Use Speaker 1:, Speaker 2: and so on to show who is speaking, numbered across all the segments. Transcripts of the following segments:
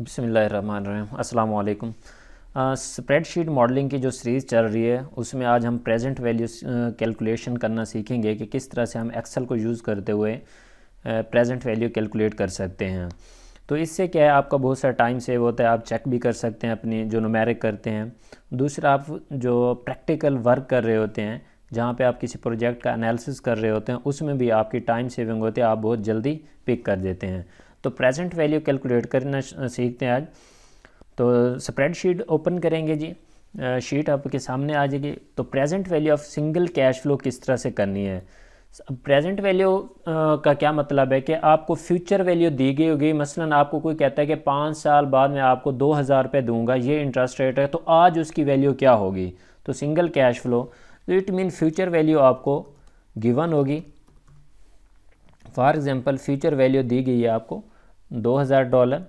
Speaker 1: अस्सलाम वालेकुम spreadsheet modelling की जो सीरीज़ चल रही है उसमें आज हम प्रेजेंट वैल्यू कैलकुलेशन करना सीखेंगे कि किस तरह से हम एक्सेल को यूज़ करते हुए प्रेजेंट वैल्यू कैलकुलेट कर सकते हैं तो इससे क्या है आपका बहुत सारा टाइम सेव होता है आप चेक भी कर सकते हैं अपनी जो नुमेरिक करते हैं दूसरा आप जो प्रैक्टिकल वर्क कर रहे होते हैं जहाँ पे आप किसी प्रोजेक्ट का एनालिसिस कर रहे होते हैं उसमें भी आपकी टाइम सेविंग होती है आप बहुत जल्दी पिक कर देते हैं तो प्रेजेंट वैल्यू कैलकुलेट करना सीखते हैं आज तो स्प्रेडशीट ओपन करेंगे जी शीट आपके सामने आ जाएगी तो present value of single cash flow किस तरह से करनी है अब प्रेजेंट वैल्यू का क्या मतलब है कि आपको फ्यूचर वैल्यू दी गई होगी मसलन आपको कोई कहता है कि पाँच साल बाद मैं आपको दो हज़ार रुपये दूंगा ये इंटरेस्ट रेट है तो आज उसकी वैल्यू क्या होगी तो सिंगल कैश फ्लो तो इट मीन फ्यूचर वैल्यू आपको गिवन होगी फॉर एग्ज़ाम्पल फ्यूचर वैल्यू दी गई है आपको 2000 डॉलर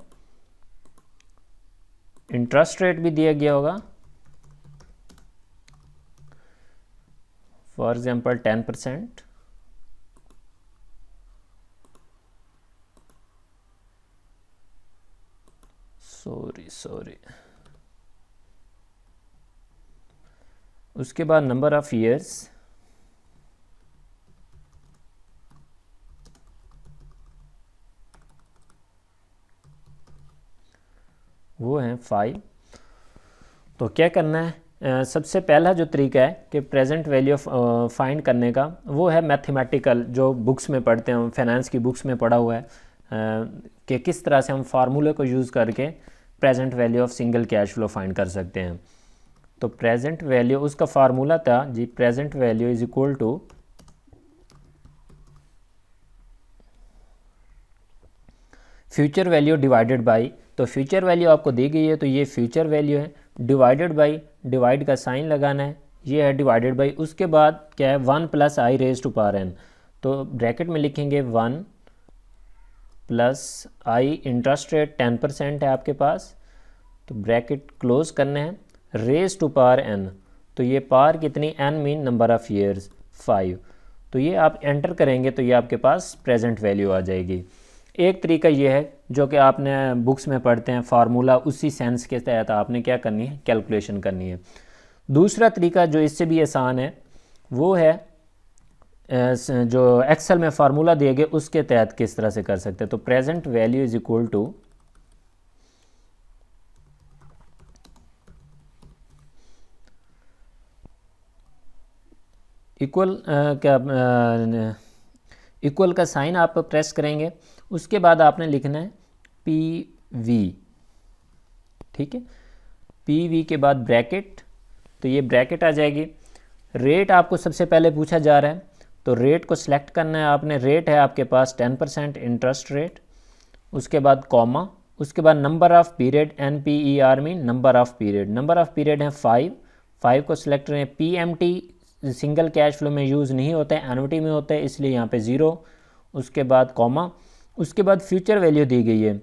Speaker 1: इंटरेस्ट रेट भी दिया गया होगा for example 10 percent sorry sorry उसके बाद नंबर ऑफ़ ईयर्स वो हैं फाइव तो क्या करना है सबसे पहला जो तरीका है कि प्रेजेंट वैल्यू ऑफ फाइंड करने का वो है मैथमेटिकल जो बुक्स में पढ़ते हैं फाइनेंस की बुक्स में पढ़ा हुआ है कि किस तरह से हम फार्मूले को यूज़ करके present value of single cash flow find कर सकते हैं तो प्रेजेंट वैल्यू उसका फार्मूला था जी present value is equal to future value divided by तो फ्यूचर वैल्यू आपको दी गई है तो ये फ्यूचर वैल्यू है डिवाइडेड बाई डिवाइड का साइन लगाना है ये है डिवाइडेड बाई उसके बाद क्या है one plus I raise to power n तो ब्रैकेट में लिखेंगे one plus I interest rate ten percent है आपके पास तो ब्रैकेट क्लोज करना है रेज टू पार एन तो ये पार कितनी n mean number of years five तो ये आप एंटर करेंगे तो ये आपके पास प्रेजेंट वैल्यू आ जाएगी एक तरीका ये है जो कि आपने बुक्स में पढ़ते हैं फार्मूला उसी सेंस के तहत आपने क्या करनी है कैलकुलेशन करनी है दूसरा तरीका जो इससे भी आसान है वो है जो एक्सेल में फार्मूला दिए गए उसके तहत किस तरह से कर सकते हैं तो present value is equal to equal क्या इक्वल का साइन आप प्रेस करेंगे उसके बाद आपने लिखना है पी वी ठीक है पी वी के बाद ब्रैकेट तो ये ब्रैकेट आ जाएगी रेट आपको सबसे पहले पूछा जा रहा है तो रेट को सिलेक्ट करना है आपने रेट है आपके पास टेन परसेंट इंटरेस्ट रेट उसके बाद कॉमा उसके बाद number of period n P E R mean number of period number of period है फाइव फाइव को सिलेक्ट करें P M T single cash flow में यूज़ नहीं होते हैं एनविटी में होते हैं इसलिए यहाँ पे ज़ीरो उसके बाद कॉमा उसके बाद फ्यूचर वैल्यू दी गई है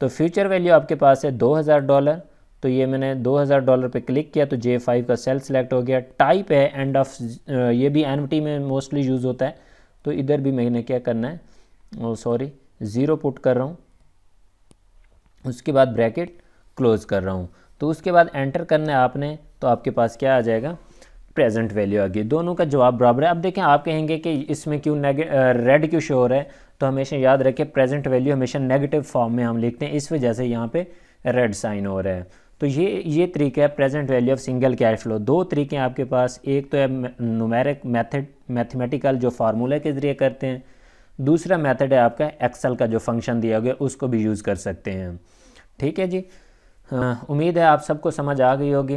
Speaker 1: तो फ्यूचर वैल्यू आपके पास है दो हज़ार डॉलर तो ये मैंने दो हज़ार डॉलर पे क्लिक किया तो जे फाइव का सेल सेलेक्ट हो गया टाइप है एंड ऑफ ये भी एनविटी में मोस्टली यूज़ होता है तो इधर भी मैंने क्या करना है सॉरी ज़ीरो पुट कर रहा हूँ उसके बाद ब्रैकेट क्लोज़ कर रहा हूँ तो उसके बाद एंटर करना है आपने तो आपके पास क्या आ जाएगा प्रेजेंट वैल्यू आ गई दोनों का जवाब बराबर है अब देखें आप कहेंगे कि इसमें क्यों रेड क्यों शो हो रहा है तो हमेशा याद रखें प्रेजेंट वैल्यू हमेशा नेगेटिव फॉर्म में हम लिखते हैं इस वजह से यहाँ पे रेड साइन हो रहा है तो ये ये तरीका है present value of single cash flow दो तरीके हैं आपके पास एक तो है नुमेरिक मैथड मैथमेटिकल जो फार्मूला के ज़रिए करते हैं दूसरा मैथड है आपका एक्सल का जो फंक्शन दिया गया उसको भी यूज़ कर सकते हैं ठीक है जी हाँ, उम्मीद है आप सबको समझ आ गई होगी